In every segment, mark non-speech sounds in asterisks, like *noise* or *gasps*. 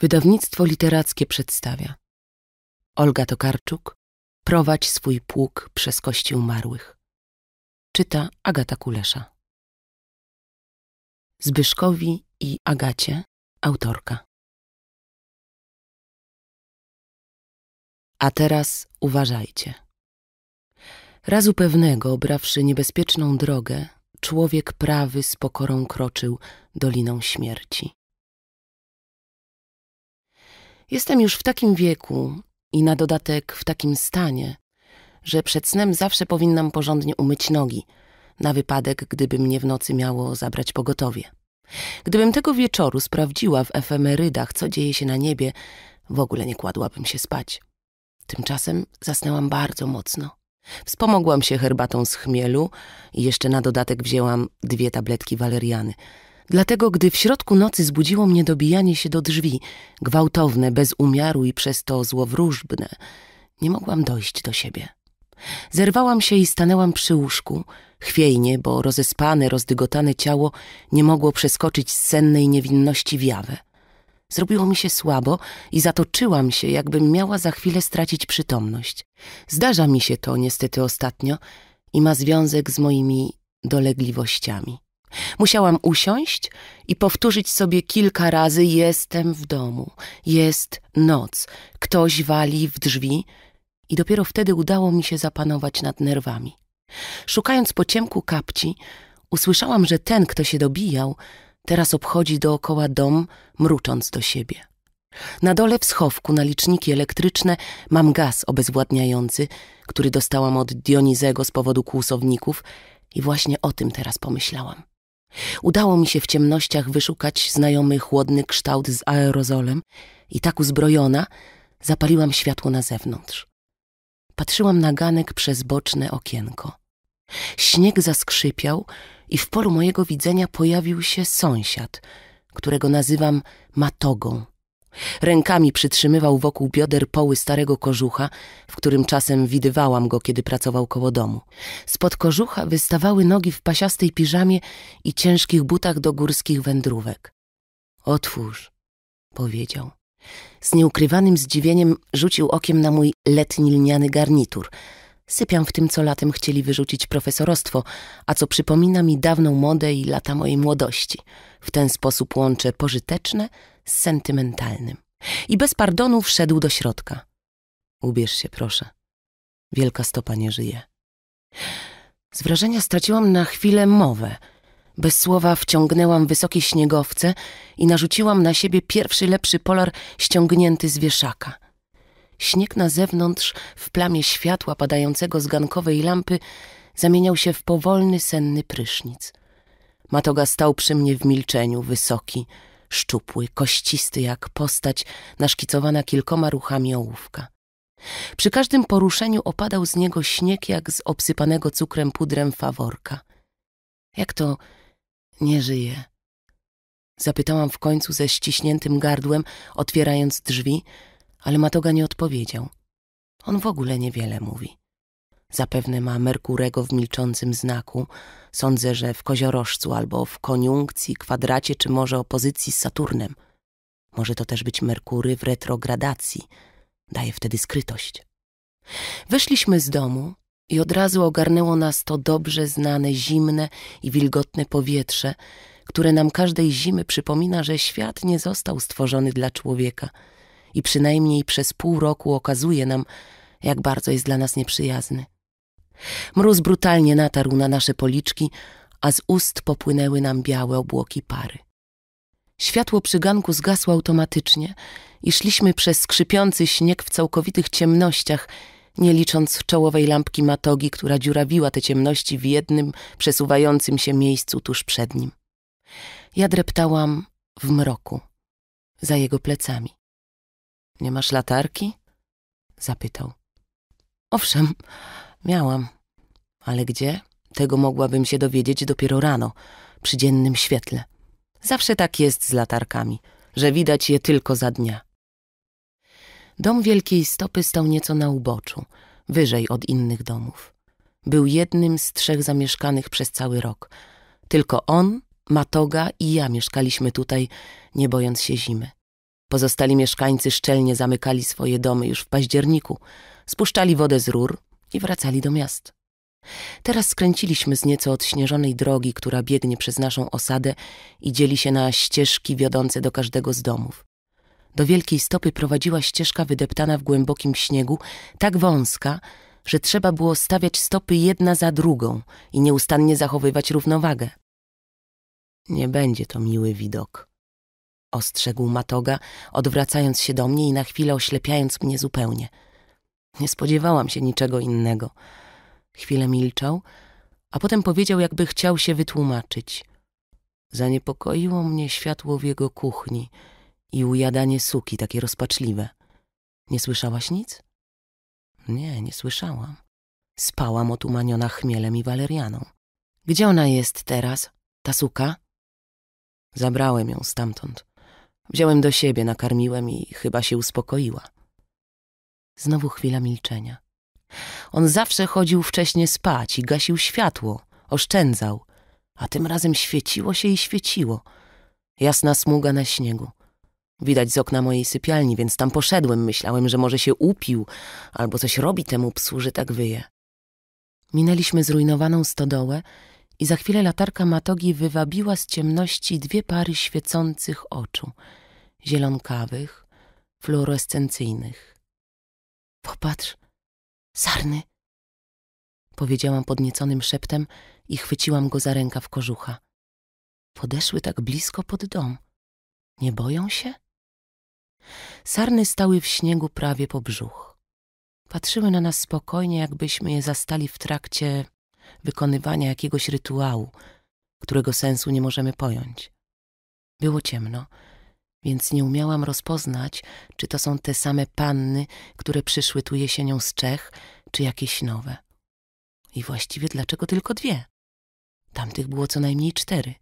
Wydawnictwo literackie przedstawia Olga Tokarczuk Prowadź swój pług przez kości umarłych Czyta Agata Kulesza Zbyszkowi i Agacie Autorka A teraz uważajcie. Razu pewnego, obrawszy niebezpieczną drogę, człowiek prawy z pokorą kroczył doliną śmierci. Jestem już w takim wieku i na dodatek w takim stanie, że przed snem zawsze powinnam porządnie umyć nogi, na wypadek, gdyby mnie w nocy miało zabrać pogotowie. Gdybym tego wieczoru sprawdziła w efemerydach, co dzieje się na niebie, w ogóle nie kładłabym się spać. Tymczasem zasnęłam bardzo mocno. Wspomogłam się herbatą z chmielu i jeszcze na dodatek wzięłam dwie tabletki waleriany – Dlatego, gdy w środku nocy zbudziło mnie dobijanie się do drzwi, gwałtowne, bez umiaru i przez to złowróżbne, nie mogłam dojść do siebie. Zerwałam się i stanęłam przy łóżku, chwiejnie, bo rozespane, rozdygotane ciało nie mogło przeskoczyć z sennej niewinności w jawę. Zrobiło mi się słabo i zatoczyłam się, jakbym miała za chwilę stracić przytomność. Zdarza mi się to niestety ostatnio i ma związek z moimi dolegliwościami. Musiałam usiąść i powtórzyć sobie kilka razy: Jestem w domu, jest noc, ktoś wali w drzwi, i dopiero wtedy udało mi się zapanować nad nerwami. Szukając po ciemku kapci, usłyszałam, że ten, kto się dobijał, teraz obchodzi dookoła dom, mrucząc do siebie. Na dole w schowku na liczniki elektryczne mam gaz obezwładniający, który dostałam od Dionizego z powodu kłusowników i właśnie o tym teraz pomyślałam. Udało mi się w ciemnościach wyszukać znajomy chłodny kształt z aerozolem i tak uzbrojona zapaliłam światło na zewnątrz. Patrzyłam na ganek przez boczne okienko. Śnieg zaskrzypiał i w polu mojego widzenia pojawił się sąsiad, którego nazywam Matogą Rękami przytrzymywał wokół bioder poły starego kożucha, w którym czasem widywałam go, kiedy pracował koło domu. Spod kożucha wystawały nogi w pasiastej piżamie i ciężkich butach do górskich wędrówek. Otwórz, powiedział. Z nieukrywanym zdziwieniem rzucił okiem na mój letni lniany garnitur. Sypiam w tym, co latem chcieli wyrzucić profesorostwo, a co przypomina mi dawną modę i lata mojej młodości. W ten sposób łączę pożyteczne sentymentalnym i bez pardonu wszedł do środka. Ubierz się, proszę. Wielka stopa nie żyje. Z wrażenia straciłam na chwilę mowę. Bez słowa wciągnęłam wysokie śniegowce i narzuciłam na siebie pierwszy lepszy polar ściągnięty z wieszaka. Śnieg na zewnątrz, w plamie światła padającego z gankowej lampy, zamieniał się w powolny, senny prysznic. Matoga stał przy mnie w milczeniu, wysoki, szczupły, kościsty jak postać naszkicowana kilkoma ruchami ołówka. Przy każdym poruszeniu opadał z niego śnieg jak z obsypanego cukrem pudrem faworka. Jak to nie żyje? Zapytałam w końcu ze ściśniętym gardłem, otwierając drzwi, ale Matoga nie odpowiedział. On w ogóle niewiele mówi. Zapewne ma Merkurego w milczącym znaku. Sądzę, że w koziorożcu albo w koniunkcji, kwadracie czy może opozycji z Saturnem. Może to też być Merkury w retrogradacji. Daje wtedy skrytość. Weszliśmy z domu i od razu ogarnęło nas to dobrze znane, zimne i wilgotne powietrze, które nam każdej zimy przypomina, że świat nie został stworzony dla człowieka i przynajmniej przez pół roku okazuje nam, jak bardzo jest dla nas nieprzyjazny. Mróz brutalnie natarł na nasze policzki, a z ust popłynęły nam białe obłoki pary. Światło przyganku zgasło automatycznie i szliśmy przez skrzypiący śnieg w całkowitych ciemnościach, nie licząc czołowej lampki matogi, która dziurawiła te ciemności w jednym przesuwającym się miejscu tuż przed nim. Ja dreptałam w mroku, za jego plecami. Nie masz latarki? zapytał. Owszem, Miałam. Ale gdzie? Tego mogłabym się dowiedzieć dopiero rano, przy dziennym świetle. Zawsze tak jest z latarkami, że widać je tylko za dnia. Dom Wielkiej Stopy stał nieco na uboczu, wyżej od innych domów. Był jednym z trzech zamieszkanych przez cały rok. Tylko on, Matoga i ja mieszkaliśmy tutaj, nie bojąc się zimy. Pozostali mieszkańcy szczelnie zamykali swoje domy już w październiku, spuszczali wodę z rur, i wracali do miast. Teraz skręciliśmy z nieco odśnieżonej drogi, która biegnie przez naszą osadę i dzieli się na ścieżki wiodące do każdego z domów. Do wielkiej stopy prowadziła ścieżka wydeptana w głębokim śniegu, tak wąska, że trzeba było stawiać stopy jedna za drugą i nieustannie zachowywać równowagę. Nie będzie to miły widok, ostrzegł Matoga, odwracając się do mnie i na chwilę oślepiając mnie zupełnie – nie spodziewałam się niczego innego. Chwilę milczał, a potem powiedział, jakby chciał się wytłumaczyć. Zaniepokoiło mnie światło w jego kuchni i ujadanie suki takie rozpaczliwe. Nie słyszałaś nic? Nie, nie słyszałam. Spałam otumaniona chmielem i walerianą. Gdzie ona jest teraz, ta suka? Zabrałem ją stamtąd. Wziąłem do siebie, nakarmiłem i chyba się uspokoiła. Znowu chwila milczenia. On zawsze chodził wcześnie spać i gasił światło, oszczędzał, a tym razem świeciło się i świeciło. Jasna smuga na śniegu. Widać z okna mojej sypialni, więc tam poszedłem. Myślałem, że może się upił albo coś robi temu psu, że tak wyje. Minęliśmy zrujnowaną stodołę i za chwilę latarka matogi wywabiła z ciemności dwie pary świecących oczu, zielonkawych, fluorescencyjnych. Popatrz, sarny. Powiedziałam podnieconym szeptem i chwyciłam go za rękaw kożucha. Podeszły tak blisko pod dom. Nie boją się? Sarny stały w śniegu prawie po brzuch. Patrzyły na nas spokojnie, jakbyśmy je zastali w trakcie wykonywania jakiegoś rytuału, którego sensu nie możemy pojąć. Było ciemno, więc nie umiałam rozpoznać, czy to są te same panny, które przyszły tu jesienią z Czech, czy jakieś nowe. I właściwie dlaczego tylko dwie? Tamtych było co najmniej cztery.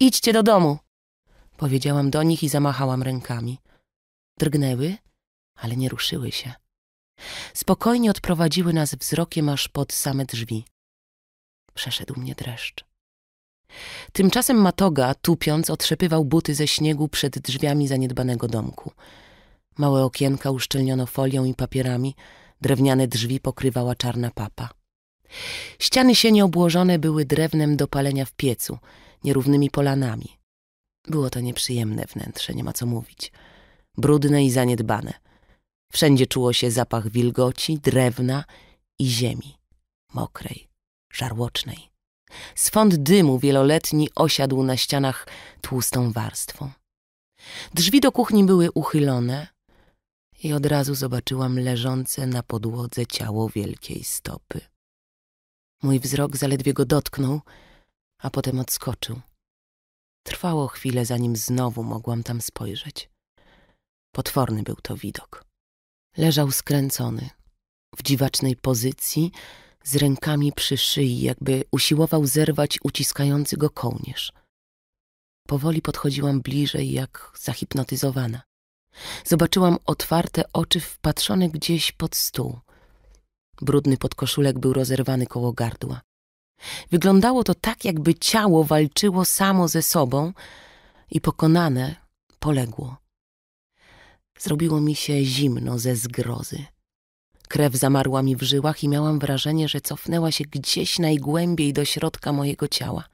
Idźcie do domu! Powiedziałam do nich i zamachałam rękami. Drgnęły, ale nie ruszyły się. Spokojnie odprowadziły nas wzrokiem aż pod same drzwi. Przeszedł mnie dreszcz. Tymczasem Matoga, tupiąc, otrzepywał buty ze śniegu przed drzwiami zaniedbanego domku. Małe okienka uszczelniono folią i papierami, drewniane drzwi pokrywała czarna papa. Ściany sieni obłożone były drewnem do palenia w piecu, nierównymi polanami. Było to nieprzyjemne wnętrze, nie ma co mówić. Brudne i zaniedbane. Wszędzie czuło się zapach wilgoci, drewna i ziemi, mokrej, żarłocznej. Swąd dymu wieloletni osiadł na ścianach tłustą warstwą. Drzwi do kuchni były uchylone i od razu zobaczyłam leżące na podłodze ciało wielkiej stopy. Mój wzrok zaledwie go dotknął, a potem odskoczył. Trwało chwilę, zanim znowu mogłam tam spojrzeć. Potworny był to widok. Leżał skręcony, w dziwacznej pozycji, z rękami przy szyi, jakby usiłował zerwać uciskający go kołnierz. Powoli podchodziłam bliżej, jak zahipnotyzowana. Zobaczyłam otwarte oczy wpatrzone gdzieś pod stół. Brudny podkoszulek był rozerwany koło gardła. Wyglądało to tak, jakby ciało walczyło samo ze sobą i pokonane poległo. Zrobiło mi się zimno ze zgrozy. Krew zamarła mi w żyłach i miałam wrażenie, że cofnęła się gdzieś najgłębiej do środka mojego ciała.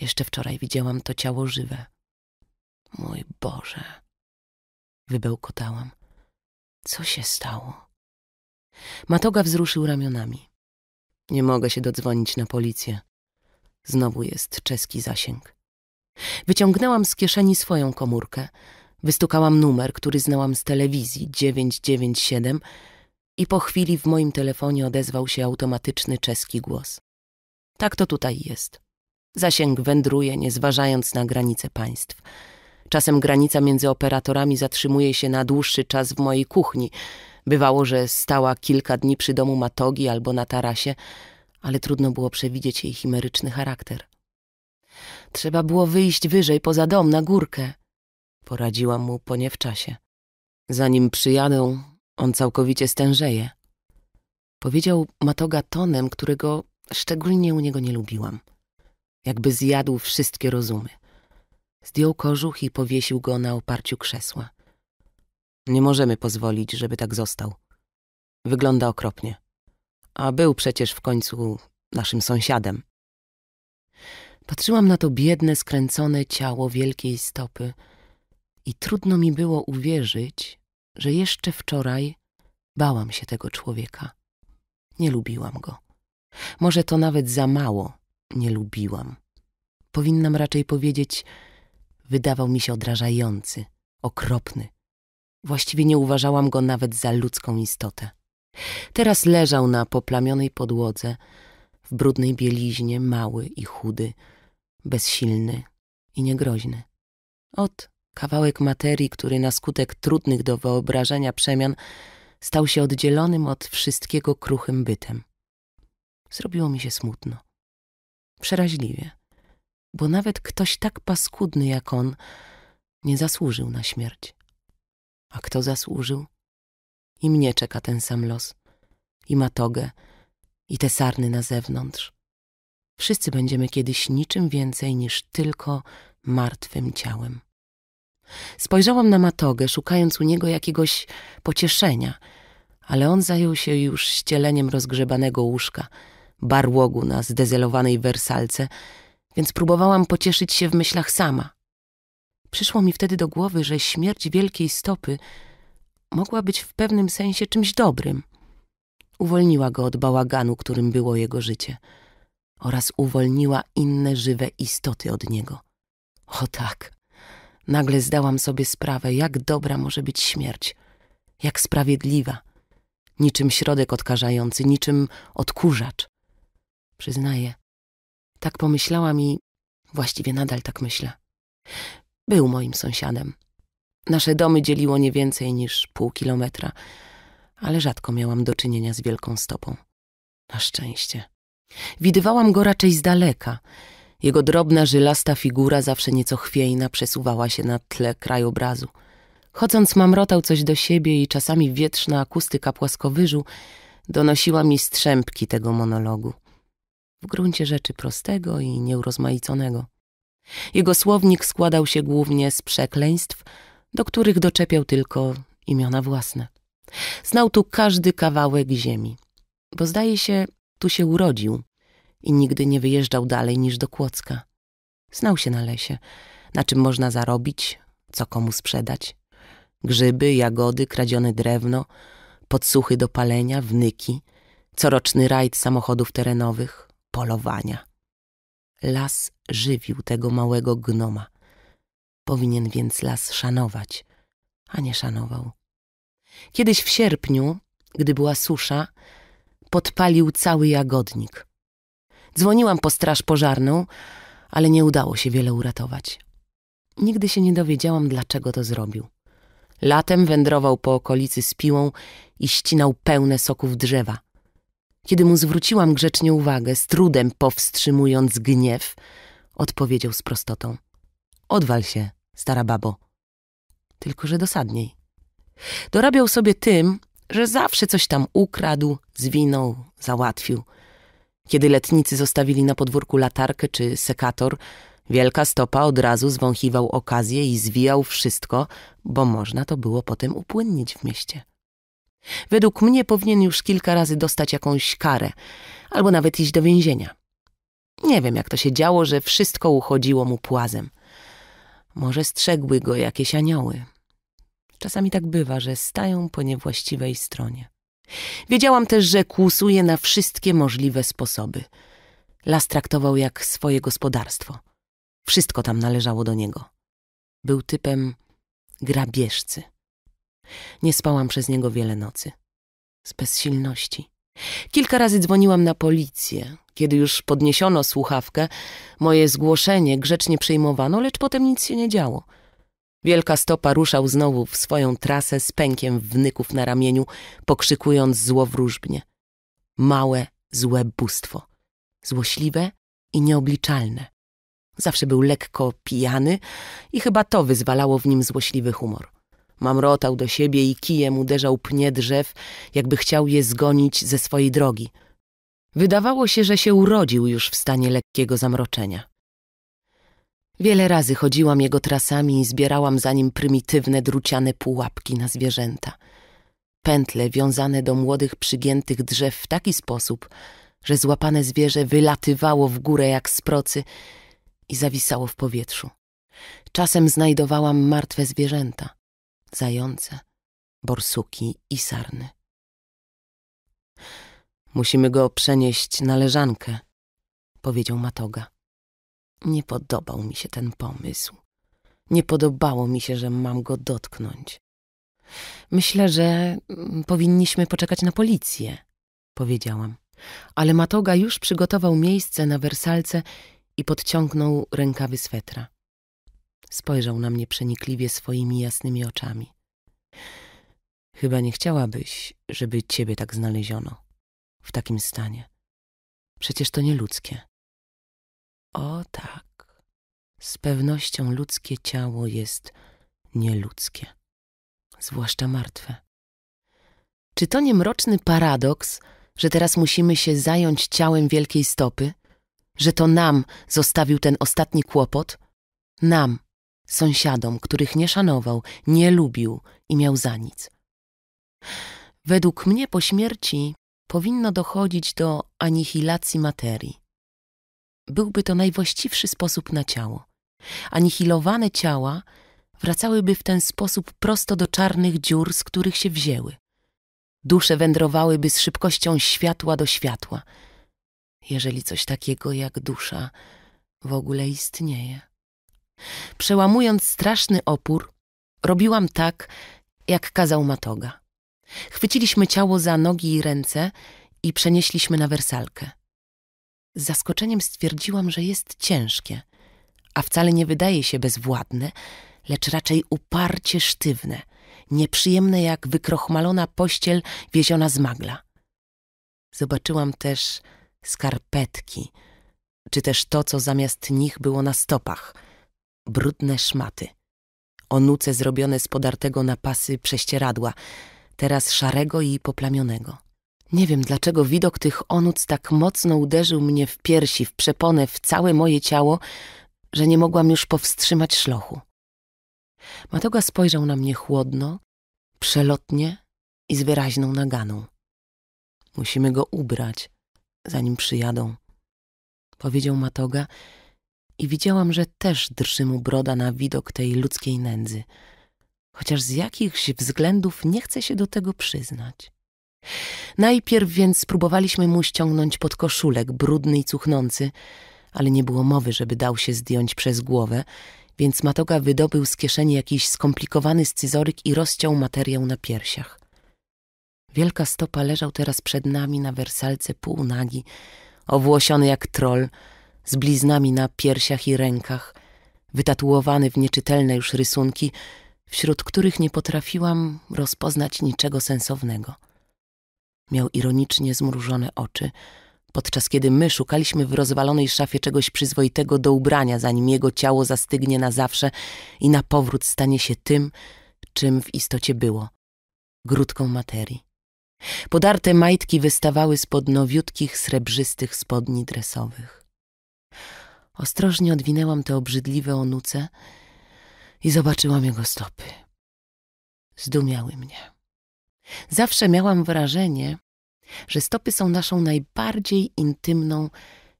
Jeszcze wczoraj widziałam to ciało żywe. Mój Boże! Wybełkotałam. Co się stało? Matoga wzruszył ramionami. Nie mogę się dodzwonić na policję. Znowu jest czeski zasięg. Wyciągnęłam z kieszeni swoją komórkę. Wystukałam numer, który znałam z telewizji 997 i po chwili w moim telefonie odezwał się automatyczny czeski głos. Tak to tutaj jest. Zasięg wędruje, nie zważając na granice państw. Czasem granica między operatorami zatrzymuje się na dłuższy czas w mojej kuchni. Bywało, że stała kilka dni przy domu Matogi albo na tarasie, ale trudno było przewidzieć jej chimeryczny charakter. Trzeba było wyjść wyżej, poza dom, na górkę. Poradziłam mu po czasie, Zanim przyjadą, on całkowicie stężeje. Powiedział Matoga tonem, którego szczególnie u niego nie lubiłam. Jakby zjadł wszystkie rozumy. Zdjął kożuch i powiesił go na oparciu krzesła. Nie możemy pozwolić, żeby tak został. Wygląda okropnie. A był przecież w końcu naszym sąsiadem. Patrzyłam na to biedne, skręcone ciało wielkiej stopy i trudno mi było uwierzyć, że jeszcze wczoraj bałam się tego człowieka. Nie lubiłam go. Może to nawet za mało nie lubiłam. Powinnam raczej powiedzieć, wydawał mi się odrażający, okropny. Właściwie nie uważałam go nawet za ludzką istotę. Teraz leżał na poplamionej podłodze, w brudnej bieliźnie, mały i chudy, bezsilny i niegroźny. Ot, Kawałek materii, który na skutek trudnych do wyobrażenia przemian stał się oddzielonym od wszystkiego kruchym bytem. Zrobiło mi się smutno. Przeraźliwie, bo nawet ktoś tak paskudny jak on nie zasłużył na śmierć. A kto zasłużył? I mnie czeka ten sam los. I matogę, i te sarny na zewnątrz. Wszyscy będziemy kiedyś niczym więcej niż tylko martwym ciałem. Spojrzałam na Matogę, szukając u niego jakiegoś pocieszenia, ale on zajął się już ścieleniem rozgrzebanego łóżka, barłogu na zdezelowanej wersalce, więc próbowałam pocieszyć się w myślach sama. Przyszło mi wtedy do głowy, że śmierć wielkiej stopy mogła być w pewnym sensie czymś dobrym. Uwolniła go od bałaganu, którym było jego życie, oraz uwolniła inne żywe istoty od niego. O tak! Nagle zdałam sobie sprawę, jak dobra może być śmierć, jak sprawiedliwa, niczym środek odkażający, niczym odkurzacz. Przyznaję, tak pomyślałam i właściwie nadal tak myślę. Był moim sąsiadem. Nasze domy dzieliło nie więcej niż pół kilometra, ale rzadko miałam do czynienia z wielką stopą. Na szczęście. Widywałam go raczej z daleka – jego drobna, żylasta figura, zawsze nieco chwiejna, przesuwała się na tle krajobrazu. Chodząc mamrotał coś do siebie i czasami wietrzna akustyka płaskowyżu donosiła mi strzępki tego monologu. W gruncie rzeczy prostego i nieurozmaiconego. Jego słownik składał się głównie z przekleństw, do których doczepiał tylko imiona własne. Znał tu każdy kawałek ziemi, bo zdaje się, tu się urodził, i nigdy nie wyjeżdżał dalej niż do Kłodzka. Znał się na lesie, na czym można zarobić, co komu sprzedać. Grzyby, jagody, kradzione drewno, podsuchy do palenia, wnyki, coroczny rajd samochodów terenowych, polowania. Las żywił tego małego gnoma. Powinien więc las szanować, a nie szanował. Kiedyś w sierpniu, gdy była susza, podpalił cały jagodnik. Dzwoniłam po straż pożarną, ale nie udało się wiele uratować. Nigdy się nie dowiedziałam, dlaczego to zrobił. Latem wędrował po okolicy z piłą i ścinał pełne soków drzewa. Kiedy mu zwróciłam grzecznie uwagę, z trudem powstrzymując gniew, odpowiedział z prostotą. Odwal się, stara babo. Tylko, że dosadniej. Dorabiał sobie tym, że zawsze coś tam ukradł, zwinął, załatwił – kiedy letnicy zostawili na podwórku latarkę czy sekator, wielka stopa od razu zwąchiwał okazję i zwijał wszystko, bo można to było potem upłynnić w mieście. Według mnie powinien już kilka razy dostać jakąś karę, albo nawet iść do więzienia. Nie wiem, jak to się działo, że wszystko uchodziło mu płazem. Może strzegły go jakieś anioły. Czasami tak bywa, że stają po niewłaściwej stronie. Wiedziałam też, że kłusuje na wszystkie możliwe sposoby. Las traktował jak swoje gospodarstwo. Wszystko tam należało do niego. Był typem grabieżcy. Nie spałam przez niego wiele nocy. Z bezsilności. Kilka razy dzwoniłam na policję. Kiedy już podniesiono słuchawkę, moje zgłoszenie grzecznie przyjmowano, lecz potem nic się nie działo. Wielka stopa ruszał znowu w swoją trasę z pękiem wnyków na ramieniu, pokrzykując złowróżbnie. Małe, złe bóstwo. Złośliwe i nieobliczalne. Zawsze był lekko pijany i chyba to wyzwalało w nim złośliwy humor. Mamrotał do siebie i kijem uderzał pnie drzew, jakby chciał je zgonić ze swojej drogi. Wydawało się, że się urodził już w stanie lekkiego zamroczenia. Wiele razy chodziłam jego trasami i zbierałam za nim prymitywne druciane pułapki na zwierzęta. Pętle wiązane do młodych przygiętych drzew w taki sposób, że złapane zwierzę wylatywało w górę jak z procy i zawisało w powietrzu. Czasem znajdowałam martwe zwierzęta, zające, borsuki i sarny. Musimy go przenieść na leżankę, powiedział Matoga. Nie podobał mi się ten pomysł. Nie podobało mi się, że mam go dotknąć. Myślę, że mm, powinniśmy poczekać na policję, powiedziałam. Ale Matoga już przygotował miejsce na wersalce i podciągnął rękawy swetra. Spojrzał na mnie przenikliwie swoimi jasnymi oczami. Chyba nie chciałabyś, żeby ciebie tak znaleziono w takim stanie. Przecież to nieludzkie. O tak, z pewnością ludzkie ciało jest nieludzkie, zwłaszcza martwe. Czy to nie mroczny paradoks, że teraz musimy się zająć ciałem wielkiej stopy? Że to nam zostawił ten ostatni kłopot? Nam, sąsiadom, których nie szanował, nie lubił i miał za nic. Według mnie po śmierci powinno dochodzić do anihilacji materii byłby to najwłaściwszy sposób na ciało. Anihilowane ciała wracałyby w ten sposób prosto do czarnych dziur, z których się wzięły. Dusze wędrowałyby z szybkością światła do światła, jeżeli coś takiego jak dusza w ogóle istnieje. Przełamując straszny opór, robiłam tak, jak kazał Matoga. Chwyciliśmy ciało za nogi i ręce i przenieśliśmy na wersalkę z zaskoczeniem stwierdziłam, że jest ciężkie, a wcale nie wydaje się bezwładne, lecz raczej uparcie sztywne, nieprzyjemne jak wykrochmalona pościel wieziona z magla. Zobaczyłam też skarpetki, czy też to, co zamiast nich było na stopach, brudne szmaty, onuce zrobione z podartego na pasy prześcieradła, teraz szarego i poplamionego. Nie wiem, dlaczego widok tych onuc tak mocno uderzył mnie w piersi, w przeponę, w całe moje ciało, że nie mogłam już powstrzymać szlochu. Matoga spojrzał na mnie chłodno, przelotnie i z wyraźną naganą. Musimy go ubrać, zanim przyjadą, powiedział Matoga i widziałam, że też drży mu broda na widok tej ludzkiej nędzy, chociaż z jakichś względów nie chce się do tego przyznać. Najpierw więc spróbowaliśmy mu ściągnąć pod koszulek brudny i cuchnący, ale nie było mowy, żeby dał się zdjąć przez głowę, więc Matoga wydobył z kieszeni jakiś skomplikowany scyzoryk i rozciął materiał na piersiach. Wielka stopa leżał teraz przed nami na wersalce półnagi, owłosiony jak troll, z bliznami na piersiach i rękach, wytatuowany w nieczytelne już rysunki, wśród których nie potrafiłam rozpoznać niczego sensownego. Miał ironicznie zmrużone oczy, podczas kiedy my szukaliśmy w rozwalonej szafie czegoś przyzwoitego do ubrania, zanim jego ciało zastygnie na zawsze i na powrót stanie się tym, czym w istocie było grudką materii. Podarte majtki wystawały spod nowiutkich, srebrzystych spodni dresowych. Ostrożnie odwinęłam te obrzydliwe onuce i zobaczyłam jego stopy. Zdumiały mnie. Zawsze miałam wrażenie, że stopy są naszą najbardziej intymną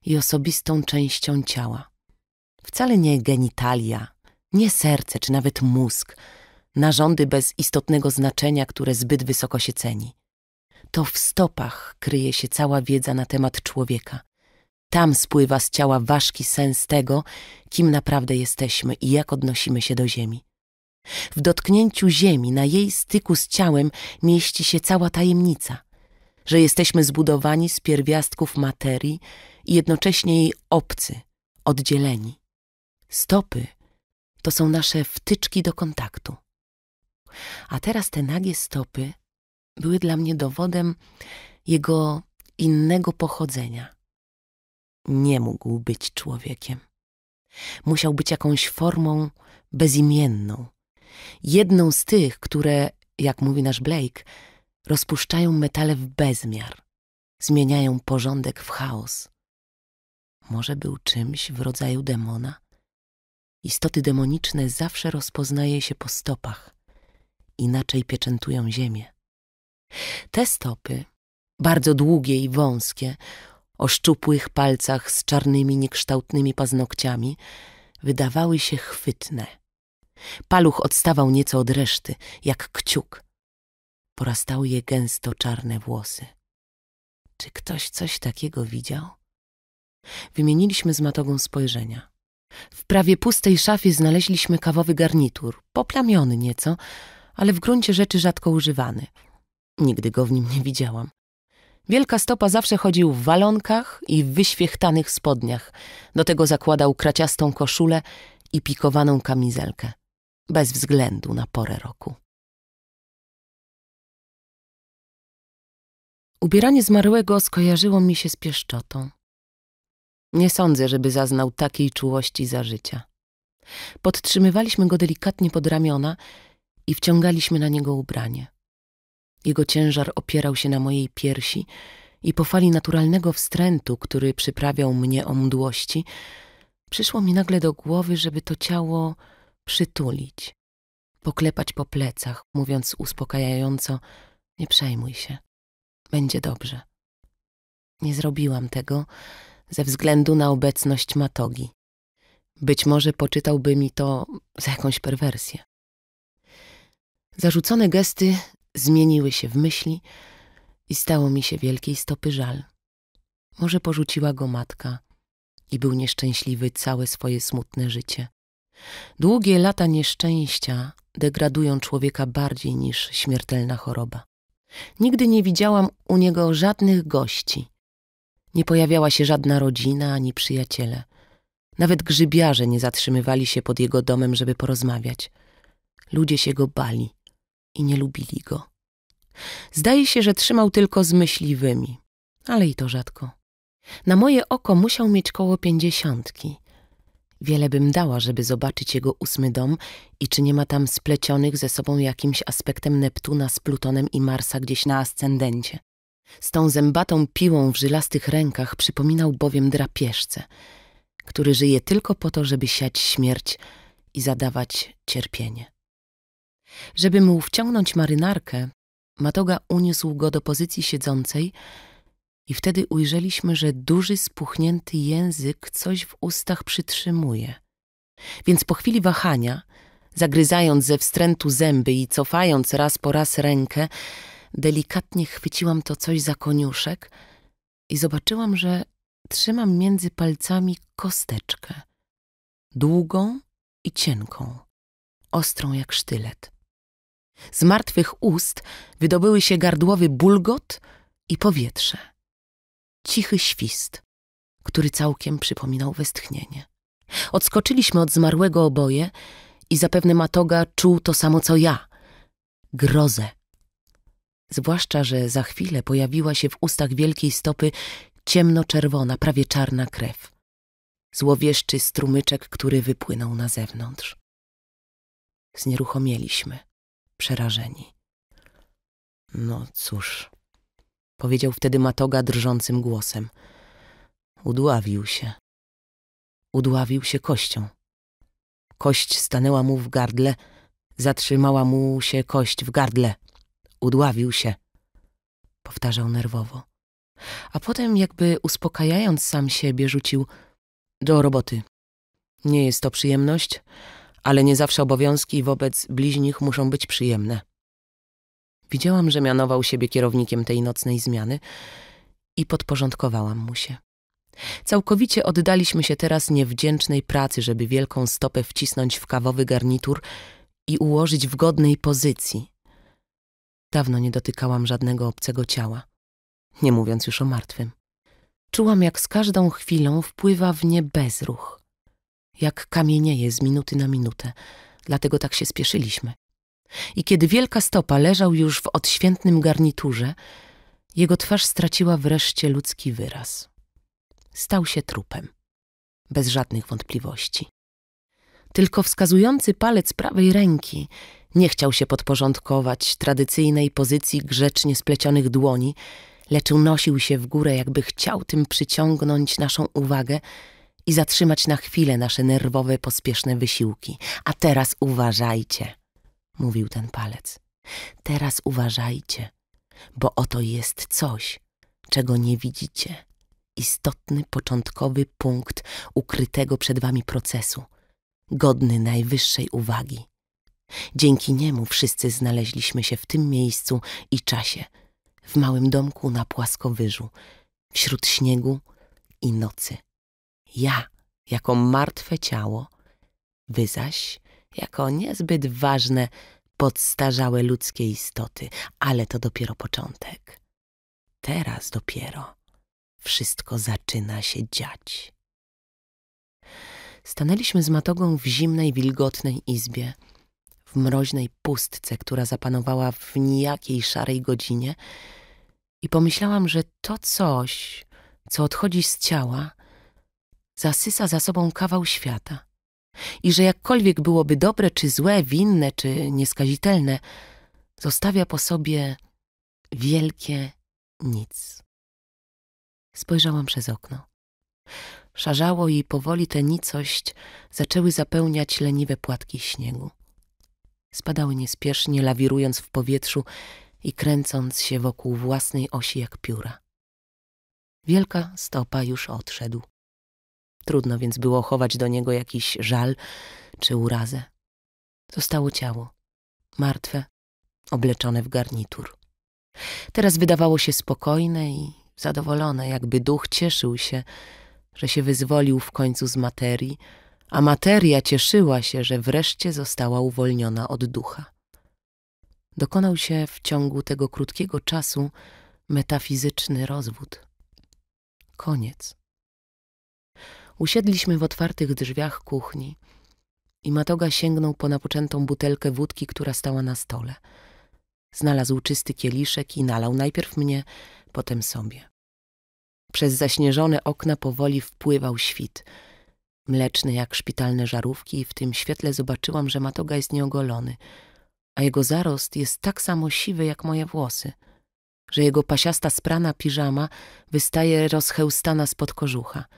i osobistą częścią ciała. Wcale nie genitalia, nie serce czy nawet mózg, narządy bez istotnego znaczenia, które zbyt wysoko się ceni. To w stopach kryje się cała wiedza na temat człowieka. Tam spływa z ciała ważki sens tego, kim naprawdę jesteśmy i jak odnosimy się do ziemi. W dotknięciu ziemi, na jej styku z ciałem, mieści się cała tajemnica, że jesteśmy zbudowani z pierwiastków materii i jednocześnie jej obcy, oddzieleni. Stopy to są nasze wtyczki do kontaktu. A teraz te nagie stopy były dla mnie dowodem jego innego pochodzenia. Nie mógł być człowiekiem. Musiał być jakąś formą bezimienną, Jedną z tych, które, jak mówi nasz Blake, rozpuszczają metale w bezmiar, zmieniają porządek w chaos. Może był czymś w rodzaju demona? Istoty demoniczne zawsze rozpoznaje się po stopach, inaczej pieczętują ziemię. Te stopy, bardzo długie i wąskie, o szczupłych palcach z czarnymi, niekształtnymi paznokciami, wydawały się chwytne, Paluch odstawał nieco od reszty, jak kciuk. Porastały je gęsto czarne włosy. Czy ktoś coś takiego widział? Wymieniliśmy z Matogą spojrzenia. W prawie pustej szafie znaleźliśmy kawowy garnitur, poplamiony nieco, ale w gruncie rzeczy rzadko używany. Nigdy go w nim nie widziałam. Wielka stopa zawsze chodził w walonkach i w wyświechtanych spodniach. Do tego zakładał kraciastą koszulę i pikowaną kamizelkę bez względu na porę roku. Ubieranie zmarłego skojarzyło mi się z pieszczotą. Nie sądzę, żeby zaznał takiej czułości za życia. Podtrzymywaliśmy go delikatnie pod ramiona i wciągaliśmy na niego ubranie. Jego ciężar opierał się na mojej piersi i po fali naturalnego wstrętu, który przyprawiał mnie o mdłości, przyszło mi nagle do głowy, żeby to ciało przytulić, poklepać po plecach, mówiąc uspokajająco: Nie przejmuj się, będzie dobrze. Nie zrobiłam tego ze względu na obecność Matogi. Być może poczytałby mi to za jakąś perwersję. Zarzucone gesty zmieniły się w myśli i stało mi się wielkiej stopy żal. Może porzuciła go matka i był nieszczęśliwy całe swoje smutne życie. Długie lata nieszczęścia degradują człowieka bardziej niż śmiertelna choroba. Nigdy nie widziałam u niego żadnych gości. Nie pojawiała się żadna rodzina ani przyjaciele. Nawet grzybiarze nie zatrzymywali się pod jego domem, żeby porozmawiać. Ludzie się go bali i nie lubili go. Zdaje się, że trzymał tylko z myśliwymi, ale i to rzadko. Na moje oko musiał mieć koło pięćdziesiątki. Wiele bym dała, żeby zobaczyć jego ósmy dom i czy nie ma tam splecionych ze sobą jakimś aspektem Neptuna z Plutonem i Marsa gdzieś na ascendencie. Z tą zębatą piłą w żylastych rękach przypominał bowiem drapieżce, który żyje tylko po to, żeby siać śmierć i zadawać cierpienie. Żeby mu wciągnąć marynarkę, Matoga uniósł go do pozycji siedzącej, i wtedy ujrzeliśmy, że duży, spuchnięty język coś w ustach przytrzymuje. Więc po chwili wahania, zagryzając ze wstrętu zęby i cofając raz po raz rękę, delikatnie chwyciłam to coś za koniuszek i zobaczyłam, że trzymam między palcami kosteczkę. Długą i cienką, ostrą jak sztylet. Z martwych ust wydobyły się gardłowy bulgot i powietrze cichy świst, który całkiem przypominał westchnienie. Odskoczyliśmy od zmarłego oboje i zapewne Matoga czuł to samo co ja grozę. Zwłaszcza, że za chwilę pojawiła się w ustach wielkiej stopy ciemno-czerwona, prawie czarna krew. Złowieszczy strumyczek, który wypłynął na zewnątrz. Znieruchomieliśmy, przerażeni. No cóż, powiedział wtedy Matoga drżącym głosem. Udławił się. Udławił się kością. Kość stanęła mu w gardle, zatrzymała mu się kość w gardle. Udławił się, powtarzał nerwowo. A potem, jakby uspokajając sam siebie, rzucił do roboty. Nie jest to przyjemność, ale nie zawsze obowiązki wobec bliźnich muszą być przyjemne. Widziałam, że mianował siebie kierownikiem tej nocnej zmiany i podporządkowałam mu się. Całkowicie oddaliśmy się teraz niewdzięcznej pracy, żeby wielką stopę wcisnąć w kawowy garnitur i ułożyć w godnej pozycji. Dawno nie dotykałam żadnego obcego ciała, nie mówiąc już o martwym. Czułam, jak z każdą chwilą wpływa w nie bezruch, jak kamienieje z minuty na minutę, dlatego tak się spieszyliśmy. I kiedy wielka stopa leżał już w odświętnym garniturze, jego twarz straciła wreszcie ludzki wyraz. Stał się trupem, bez żadnych wątpliwości. Tylko wskazujący palec prawej ręki nie chciał się podporządkować tradycyjnej pozycji grzecznie splecionych dłoni, lecz unosił się w górę, jakby chciał tym przyciągnąć naszą uwagę i zatrzymać na chwilę nasze nerwowe, pospieszne wysiłki. A teraz uważajcie mówił ten palec. Teraz uważajcie, bo oto jest coś, czego nie widzicie. Istotny początkowy punkt ukrytego przed wami procesu, godny najwyższej uwagi. Dzięki niemu wszyscy znaleźliśmy się w tym miejscu i czasie, w małym domku na płaskowyżu, wśród śniegu i nocy. Ja jako martwe ciało, wy zaś jako niezbyt ważne podstarzałe ludzkie istoty, ale to dopiero początek. Teraz dopiero wszystko zaczyna się dziać. Stanęliśmy z Matogą w zimnej, wilgotnej izbie, w mroźnej pustce, która zapanowała w nijakiej szarej godzinie i pomyślałam, że to coś, co odchodzi z ciała, zasysa za sobą kawał świata i że jakkolwiek byłoby dobre czy złe, winne czy nieskazitelne, zostawia po sobie wielkie nic. Spojrzałam przez okno. Szarzało i powoli tę nicość zaczęły zapełniać leniwe płatki śniegu. Spadały niespiesznie, lawirując w powietrzu i kręcąc się wokół własnej osi jak pióra. Wielka stopa już odszedł. Trudno więc było chować do niego jakiś żal czy urazę. Zostało ciało, martwe, obleczone w garnitur. Teraz wydawało się spokojne i zadowolone, jakby duch cieszył się, że się wyzwolił w końcu z materii, a materia cieszyła się, że wreszcie została uwolniona od ducha. Dokonał się w ciągu tego krótkiego czasu metafizyczny rozwód. Koniec. Usiedliśmy w otwartych drzwiach kuchni i Matoga sięgnął po napoczętą butelkę wódki, która stała na stole. Znalazł czysty kieliszek i nalał najpierw mnie, potem sobie. Przez zaśnieżone okna powoli wpływał świt, mleczny jak szpitalne żarówki i w tym świetle zobaczyłam, że Matoga jest nieogolony, a jego zarost jest tak samo siwy jak moje włosy, że jego pasiasta sprana piżama wystaje rozchełstana spod kożucha –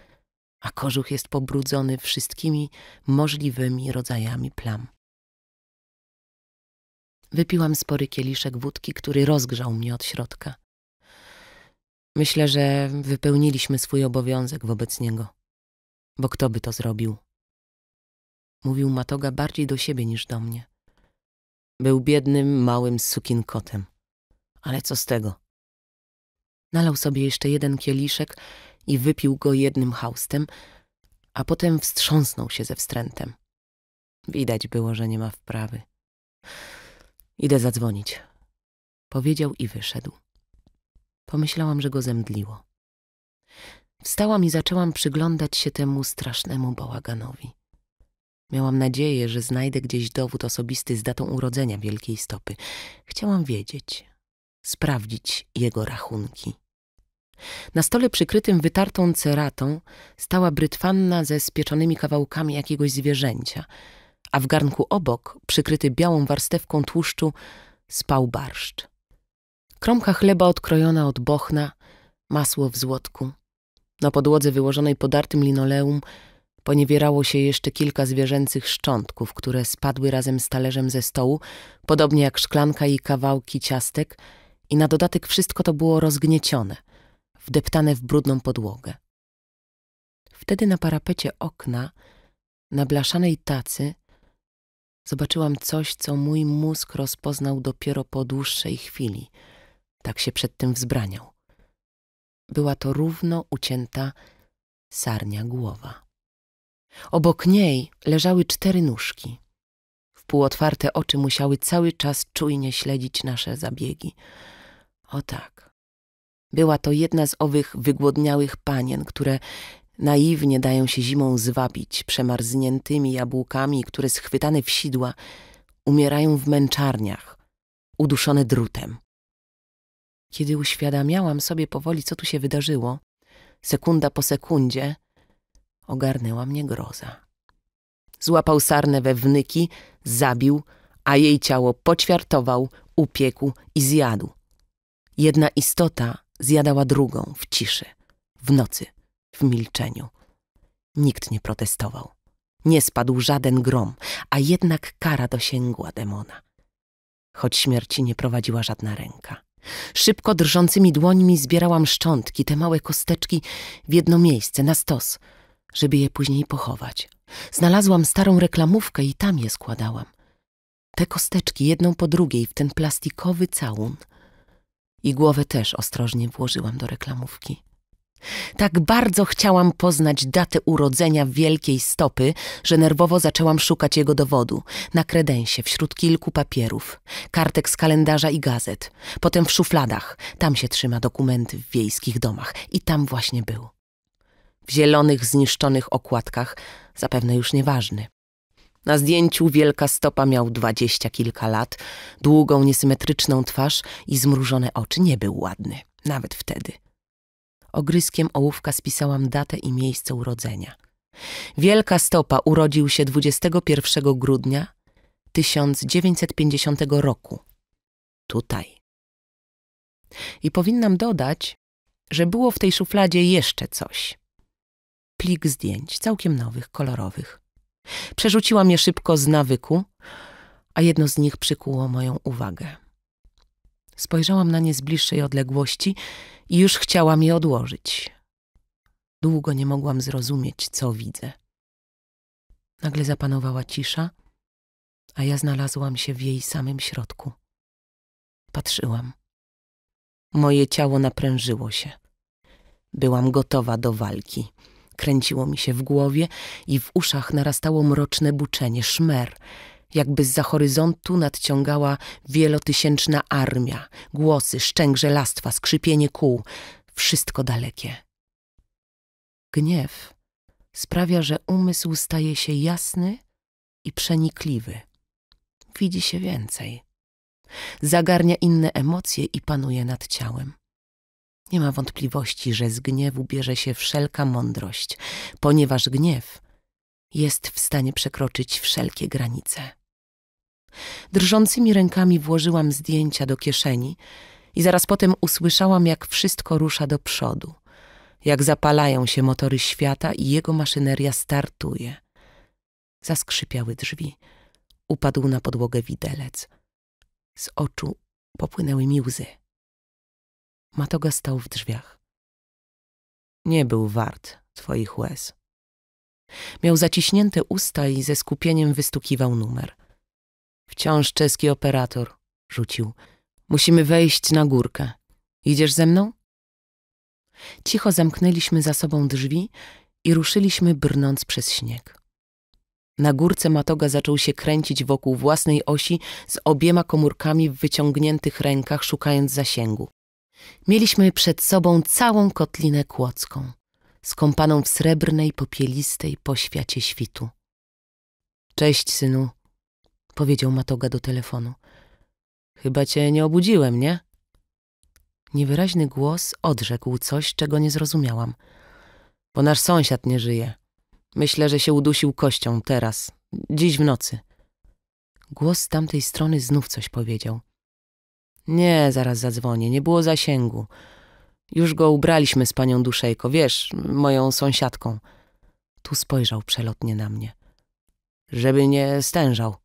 a kożuch jest pobrudzony wszystkimi możliwymi rodzajami plam. Wypiłam spory kieliszek wódki, który rozgrzał mnie od środka. Myślę, że wypełniliśmy swój obowiązek wobec niego, bo kto by to zrobił? Mówił Matoga bardziej do siebie niż do mnie. Był biednym, małym sukinkotem. Ale co z tego? Nalał sobie jeszcze jeden kieliszek i wypił go jednym haustem, a potem wstrząsnął się ze wstrętem. Widać było, że nie ma wprawy. Idę zadzwonić. Powiedział i wyszedł. Pomyślałam, że go zemdliło. Wstałam i zaczęłam przyglądać się temu strasznemu bałaganowi. Miałam nadzieję, że znajdę gdzieś dowód osobisty z datą urodzenia wielkiej stopy. Chciałam wiedzieć, sprawdzić jego rachunki. Na stole przykrytym wytartą ceratą stała brytwanna ze spieczonymi kawałkami jakiegoś zwierzęcia, a w garnku obok, przykryty białą warstewką tłuszczu, spał barszcz. Kromka chleba odkrojona od bochna, masło w złotku. Na podłodze wyłożonej podartym linoleum poniewierało się jeszcze kilka zwierzęcych szczątków, które spadły razem z talerzem ze stołu, podobnie jak szklanka i kawałki ciastek, i na dodatek wszystko to było rozgniecione – wdeptane w brudną podłogę. Wtedy na parapecie okna, na blaszanej tacy, zobaczyłam coś, co mój mózg rozpoznał dopiero po dłuższej chwili. Tak się przed tym wzbraniał. Była to równo ucięta sarnia głowa. Obok niej leżały cztery nóżki. W Półotwarte oczy musiały cały czas czujnie śledzić nasze zabiegi. O tak, była to jedna z owych wygłodniałych panien, które naiwnie dają się zimą zwabić przemarzniętymi jabłkami, które schwytane w sidła umierają w męczarniach, uduszone drutem. Kiedy uświadamiałam sobie powoli, co tu się wydarzyło, sekunda po sekundzie ogarnęła mnie groza. Złapał sarnę we wnyki, zabił, a jej ciało poćwiartował, upiekł i zjadł. Jedna istota zjadała drugą w ciszy, w nocy, w milczeniu. Nikt nie protestował. Nie spadł żaden grom, a jednak kara dosięgła demona. Choć śmierci nie prowadziła żadna ręka. Szybko drżącymi dłońmi zbierałam szczątki, te małe kosteczki, w jedno miejsce, na stos, żeby je później pochować. Znalazłam starą reklamówkę i tam je składałam. Te kosteczki, jedną po drugiej, w ten plastikowy całun – i głowę też ostrożnie włożyłam do reklamówki. Tak bardzo chciałam poznać datę urodzenia wielkiej stopy, że nerwowo zaczęłam szukać jego dowodu na kredensie, wśród kilku papierów, kartek z kalendarza i gazet, potem w szufladach. Tam się trzyma dokumenty w wiejskich domach i tam właśnie był. W zielonych, zniszczonych okładkach, zapewne już nieważny. Na zdjęciu wielka stopa miał dwadzieścia kilka lat, długą, niesymetryczną twarz i zmrużone oczy. Nie był ładny, nawet wtedy. Ogryskiem ołówka spisałam datę i miejsce urodzenia. Wielka stopa urodził się 21 grudnia 1950 roku. Tutaj. I powinnam dodać, że było w tej szufladzie jeszcze coś. Plik zdjęć, całkiem nowych, kolorowych. Przerzuciłam je szybko z nawyku, a jedno z nich przykuło moją uwagę. Spojrzałam na nie z bliższej odległości i już chciałam je odłożyć. Długo nie mogłam zrozumieć, co widzę. Nagle zapanowała cisza, a ja znalazłam się w jej samym środku. Patrzyłam. Moje ciało naprężyło się. Byłam gotowa do walki kręciło mi się w głowie i w uszach narastało mroczne buczenie, szmer. Jakby z za horyzontu nadciągała wielotysięczna armia, głosy, szczęk żelastwa, skrzypienie kół, wszystko dalekie. Gniew sprawia, że umysł staje się jasny i przenikliwy. Widzi się więcej. Zagarnia inne emocje i panuje nad ciałem. Nie ma wątpliwości, że z gniewu bierze się wszelka mądrość, ponieważ gniew jest w stanie przekroczyć wszelkie granice. Drżącymi rękami włożyłam zdjęcia do kieszeni i zaraz potem usłyszałam, jak wszystko rusza do przodu, jak zapalają się motory świata i jego maszyneria startuje. Zaskrzypiały drzwi. Upadł na podłogę widelec. Z oczu popłynęły mi łzy. Matoga stał w drzwiach. Nie był wart twoich łez. Miał zaciśnięte usta i ze skupieniem wystukiwał numer. Wciąż czeski operator, rzucił. Musimy wejść na górkę. Idziesz ze mną? Cicho zamknęliśmy za sobą drzwi i ruszyliśmy brnąc przez śnieg. Na górce Matoga zaczął się kręcić wokół własnej osi z obiema komórkami w wyciągniętych rękach, szukając zasięgu. Mieliśmy przed sobą całą kotlinę kłodzką, skąpaną w srebrnej, popielistej poświacie świtu. Cześć, synu, powiedział Matoga do telefonu. Chyba cię nie obudziłem, nie? Niewyraźny głos odrzekł coś, czego nie zrozumiałam. Bo nasz sąsiad nie żyje. Myślę, że się udusił kością teraz, dziś w nocy. Głos z tamtej strony znów coś powiedział. Nie, zaraz zadzwonię, nie było zasięgu. Już go ubraliśmy z panią Duszejko, wiesz, moją sąsiadką. Tu spojrzał przelotnie na mnie. Żeby nie stężał.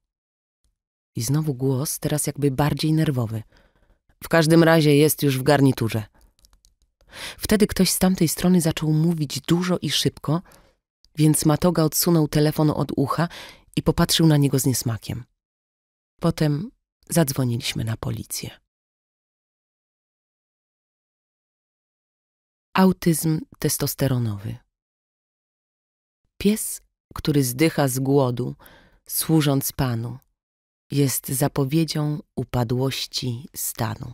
I znowu głos, teraz jakby bardziej nerwowy. W każdym razie jest już w garniturze. Wtedy ktoś z tamtej strony zaczął mówić dużo i szybko, więc Matoga odsunął telefon od ucha i popatrzył na niego z niesmakiem. Potem zadzwoniliśmy na policję. Autyzm testosteronowy. Pies, który zdycha z głodu, służąc Panu, jest zapowiedzią upadłości stanu.